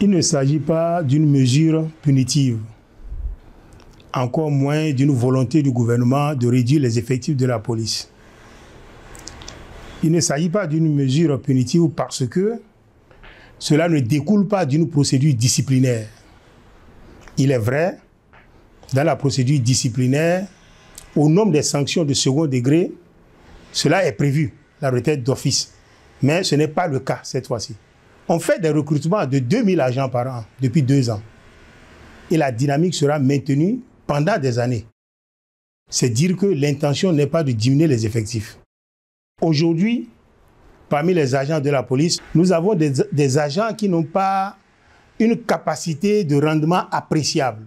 Il ne s'agit pas d'une mesure punitive, encore moins d'une volonté du gouvernement de réduire les effectifs de la police. Il ne s'agit pas d'une mesure punitive parce que cela ne découle pas d'une procédure disciplinaire. Il est vrai, dans la procédure disciplinaire, au nombre des sanctions de second degré, cela est prévu, la retraite d'office. Mais ce n'est pas le cas cette fois-ci. On fait des recrutements de 2000 agents par an depuis deux ans. Et la dynamique sera maintenue pendant des années. C'est dire que l'intention n'est pas de diminuer les effectifs. Aujourd'hui, parmi les agents de la police, nous avons des, agents qui n'ont pas une capacité de rendement appréciable.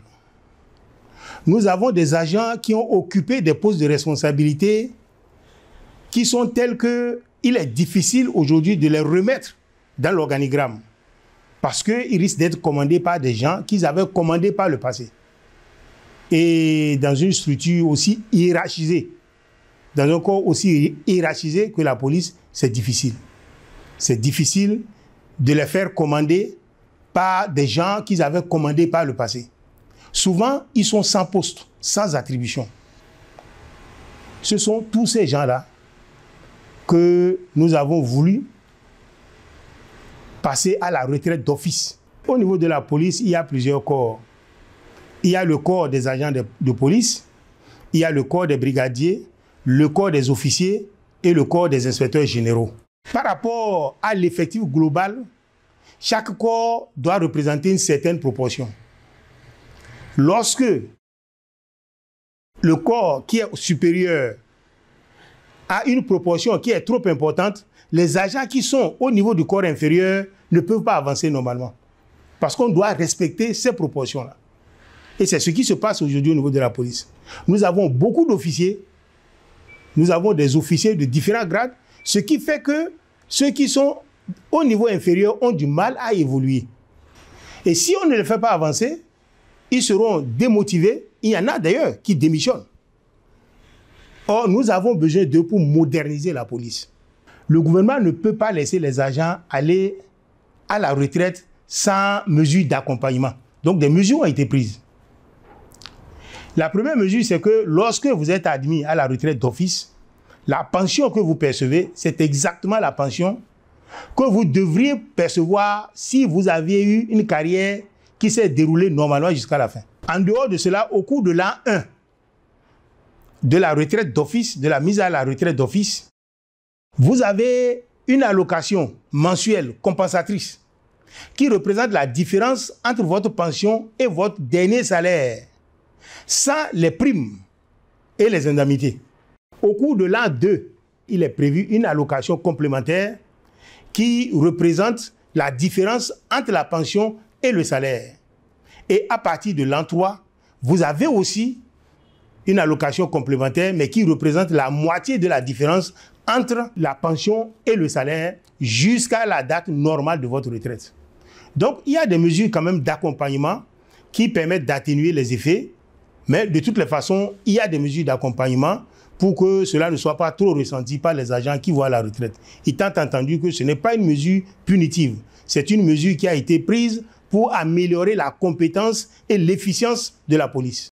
Nous avons des agents qui ont occupé des postes de responsabilité qui sont tels qu'il est difficile aujourd'hui de les remettre dans l'organigramme. Parce qu'ils risquent d'être commandés par des gens qu'ils avaient commandés par le passé. Et dans une structure aussi hiérarchisée, dans un corps aussi hiérarchisé que la police, c'est difficile. C'est difficile de les faire commander par des gens qu'ils avaient commandés par le passé. Souvent, ils sont sans poste, sans attribution. Ce sont tous ces gens-là que nous avons voulu passer à la retraite d'office. Au niveau de la police, il y a plusieurs corps. Il y a le corps des agents de, police, il y a le corps des brigadiers, le corps des officiers et le corps des inspecteurs généraux. Par rapport à l'effectif global, chaque corps doit représenter une certaine proportion. Lorsque le corps qui est supérieur à une proportion qui est trop importante, les agents qui sont au niveau du corps inférieur ne peuvent pas avancer normalement. Parce qu'on doit respecter ces proportions-là. Et c'est ce qui se passe aujourd'hui au niveau de la police. Nous avons beaucoup d'officiers, nous avons des officiers de différents grades, ce qui fait que ceux qui sont au niveau inférieur ont du mal à évoluer. Et si on ne les fait pas avancer, ils seront démotivés. Il y en a d'ailleurs qui démissionnent. Or, nous avons besoin d'eux pour moderniser la police. Le gouvernement ne peut pas laisser les agents aller à la retraite sans mesure d'accompagnement. Donc, des mesures ont été prises. La première mesure, c'est que lorsque vous êtes admis à la retraite d'office, la pension que vous percevez, c'est exactement la pension que vous devriez percevoir si vous aviez eu une carrière qui s'est déroulée normalement jusqu'à la fin. En dehors de cela, au cours de l'an 1, de la retraite d'office, de la mise à la retraite d'office, vous avez une allocation mensuelle compensatrice qui représente la différence entre votre pension et votre dernier salaire, sans les primes et les indemnités. Au cours de l'an 2, il est prévu une allocation complémentaire qui représente la différence entre la pension et le salaire. Et à partir de l'an 3, vous avez aussi une allocation complémentaire, mais qui représente la moitié de la différence entre la pension et le salaire jusqu'à la date normale de votre retraite. Donc, il y a des mesures quand même d'accompagnement qui permettent d'atténuer les effets, mais de toutes les façons, il y a des mesures d'accompagnement pour que cela ne soit pas trop ressenti par les agents qui voient la retraite. Il tant entendu que ce n'est pas une mesure punitive, c'est une mesure qui a été prise pour améliorer la compétence et l'efficience de la police.